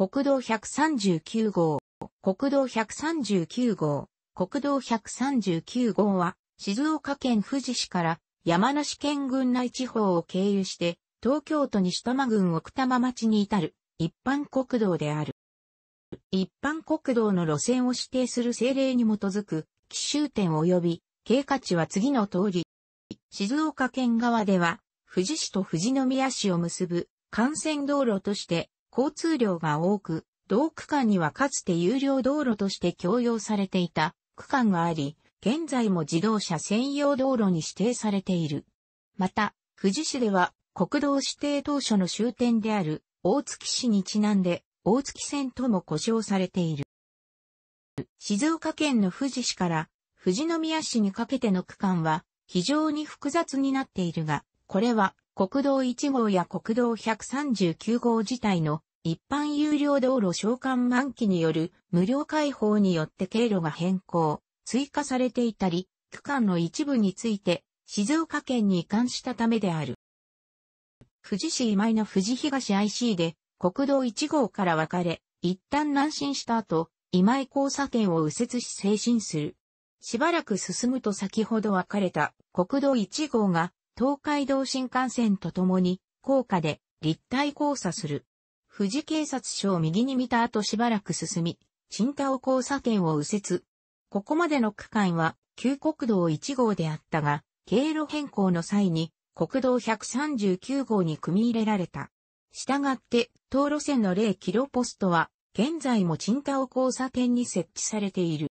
国道139号、国道139号、国道139号は、静岡県富士市から山梨県郡内地方を経由して、東京都西多摩郡奥多摩町に至る一般国道である。一般国道の路線を指定する政令に基づく、奇襲点及び、経過値は次の通り。静岡県側では、富士市と富士宮市を結ぶ幹線道路として、交通量が多く、同区間にはかつて有料道路として共用されていた区間があり、現在も自動車専用道路に指定されている。また、富士市では国道指定当初の終点である大月市にちなんで大月線とも呼称されている。静岡県の富士市から富士宮市にかけての区間は非常に複雑になっているが、これは国道1号や国道139号自体の一般有料道路償還満期による無料開放によって経路が変更、追加されていたり、区間の一部について静岡県に移管したためである。富士市今井の富士東 IC で国道1号から分かれ、一旦南進した後、今井交差点を右折し精進する。しばらく進むと先ほど分かれた国道1号が東海道新幹線とともに高架で立体交差する。富士警察署を右に見た後しばらく進み、新田尾交差点を右折。ここまでの区間は、旧国道1号であったが、経路変更の際に、国道139号に組み入れられた。したがって、当路線の0キロポストは、現在も賃貸交差点に設置されている。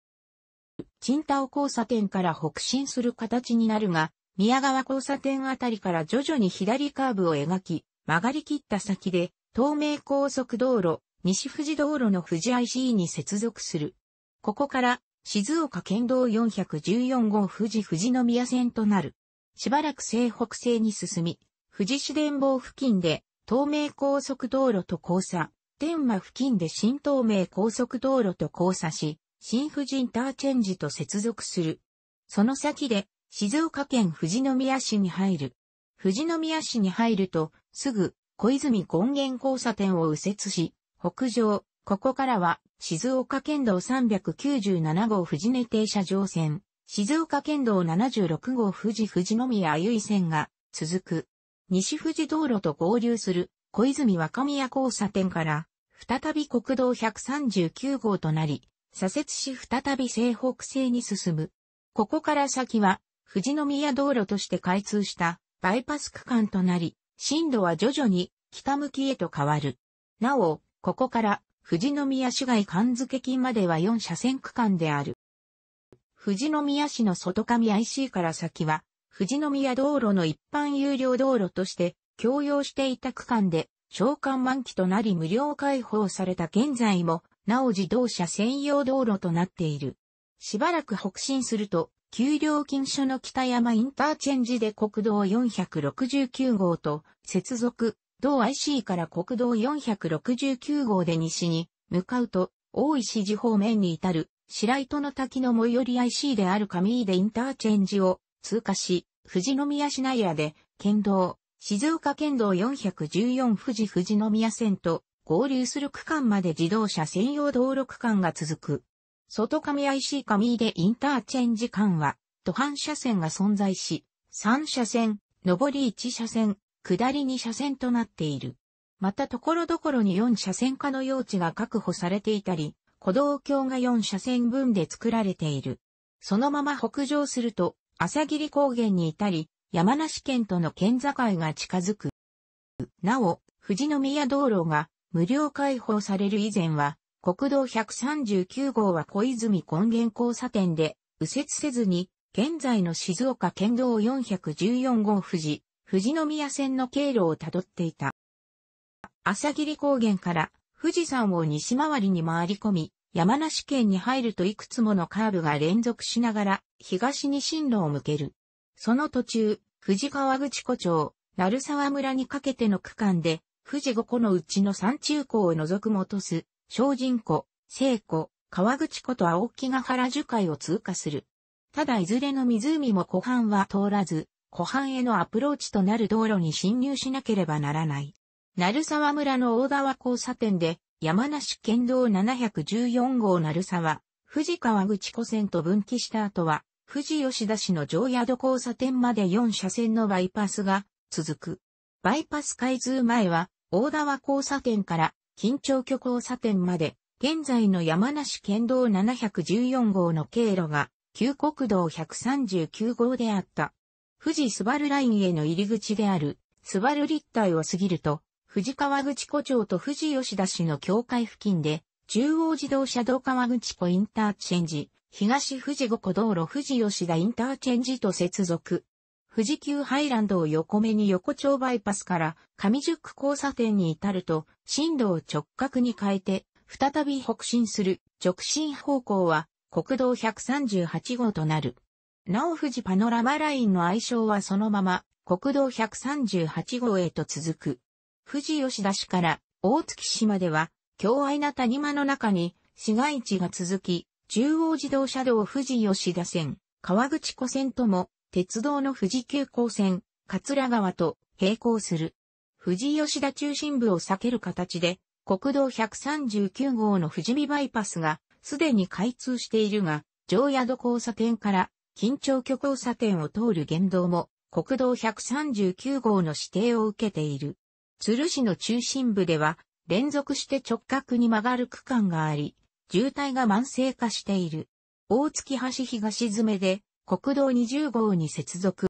賃貸交差点から北進する形になるが、宮川交差点あたりから徐々に左カーブを描き、曲がり切った先で、東名高速道路、西富士道路の富士 IC に接続する。ここから、静岡県道414号富士富士宮線となる。しばらく西北西に進み、富士市電房付近で、東名高速道路と交差、天馬付近で新東名高速道路と交差し、新富士インターチェンジと接続する。その先で、静岡県富士宮市に入る。富士宮市に入ると、すぐ、小泉権現交差点を右折し、北上、ここからは、静岡県道397号富士根停車場線、静岡県道76号富士富士宮由井線が続く。西富士道路と合流する小泉若宮交差点から、再び国道139号となり、左折し再び西北西に進む。ここから先は、富士宮道路として開通したバイパス区間となり、震度は徐々に北向きへと変わる。なお、ここから富士宮市街関付近までは4車線区間である。富士宮市の外上 IC から先は、富士宮道路の一般有料道路として共用していた区間で、召喚満期となり無料開放された現在も、なお自動車専用道路となっている。しばらく北進すると、給料金所の北山インターチェンジで国道469号と接続、同 IC から国道469号で西に向かうと、大石寺方面に至る白糸の滝の最寄り IC である上井でインターチェンジを通過し、富士宮市内屋で県道、静岡県道414富士富士宮線と合流する区間まで自動車専用道路区間が続く。外上 IC 上でインターチェンジ間は、途半車線が存在し、3車線、上り1車線、下り2車線となっている。またところどころに4車線化の用地が確保されていたり、歩道橋が4車線分で作られている。そのまま北上すると、朝霧高原に至り、山梨県との県境が近づく。なお、富士宮道路が無料開放される以前は、国道139号は小泉根源交差点で右折せずに、現在の静岡県道414号富士、富士宮線の経路をたどっていた。朝霧高原から富士山を西回りに回り込み、山梨県に入るといくつものカーブが連続しながら東に進路を向ける。その途中、富士川口湖町、鳴沢村にかけての区間で、富士五個のうちの山中湖を除くもとす、精進湖、聖湖、川口湖と青木ヶ原樹海を通過する。ただいずれの湖も湖畔は通らず、湖畔へのアプローチとなる道路に侵入しなければならない。鳴沢村の大川交差点で、山梨県道714号鳴沢、富士川口湖線と分岐した後は、富士吉田市の上宿交差点まで4車線のバイパスが続く。バイパス開通前は、大川交差点から緊張局交差点まで、現在の山梨県道714号の経路が、旧国道139号であった。富士スバルラインへの入り口である、スバル立体を過ぎると、富士川口湖町と富士吉田市の境界付近で、中央自動車道川口湖インターチェンジ、東富士五湖道路富士吉田インターチェンジと接続。富士急ハイランドを横目に横丁バイパスから上宿交差点に至ると、進路を直角に変えて、再び北進する直進方向は国道138号となる。なお富士パノラマラインの愛称はそのまま国道138号へと続く。富士吉田市から大月市までは、京愛な谷間の中に市街地が続き、中央自動車道富士吉田線、川口湖線とも鉄道の富士急行線、桂川と並行する。富士吉田中心部を避ける形で、国道139号の富士見バイパスがすでに開通しているが、上宿交差点から緊張居交差点を通る言動も国道139号の指定を受けている。鶴市の中心部では連続して直角に曲がる区間があり、渋滞が慢性化している。大月橋東詰めで国道20号に接続。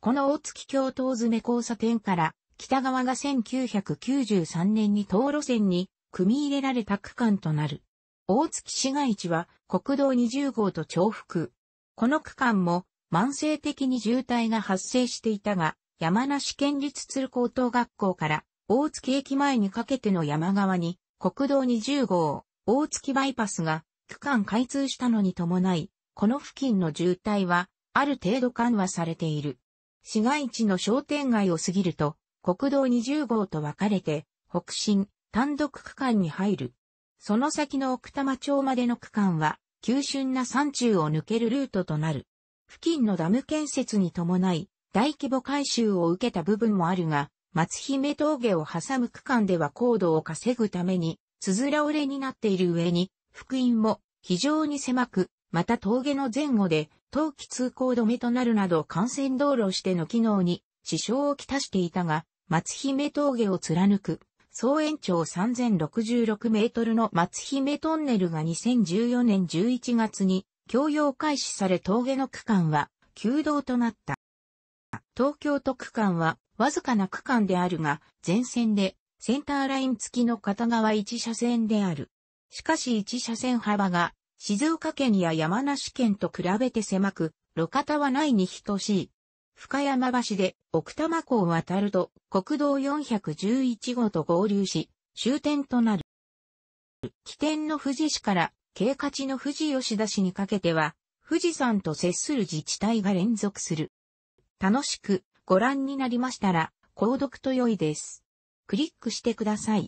この大月橋東詰交差点から北側が1993年に東路線に組み入れられた区間となる。大月市街地は国道20号と重複。この区間も慢性的に渋滞が発生していたが、山梨県立鶴高等学校から大月駅前にかけての山側に国道20号大月バイパスが区間開通したのに伴いこの付近の渋滞は、ある程度緩和されている。市街地の商店街を過ぎると、国道20号と分かれて、北進、単独区間に入る。その先の奥多摩町までの区間は、急峻な山中を抜けるルートとなる。付近のダム建設に伴い、大規模改修を受けた部分もあるが、松姫峠を挟む区間では高度を稼ぐために、つづら折れになっている上に、福音も非常に狭く、また峠の前後で、冬季通行止めとなるなど幹線道路しての機能に支障をきたしていたが、松姫峠を貫く、総延長3066メートルの松姫トンネルが2014年11月に供用開始され峠の区間は旧道となった。東京都区間はわずかな区間であるが、全線でセンターライン付きの片側1車線である。しかし1車線幅が静岡県や山梨県と比べて狭く、路肩はないに等しい。深山橋で奥多摩湖を渡ると国道411号と合流し、終点となる。起点の富士市から経過地の富士吉田市にかけては、富士山と接する自治体が連続する。楽しくご覧になりましたら、購読と良いです。クリックしてください。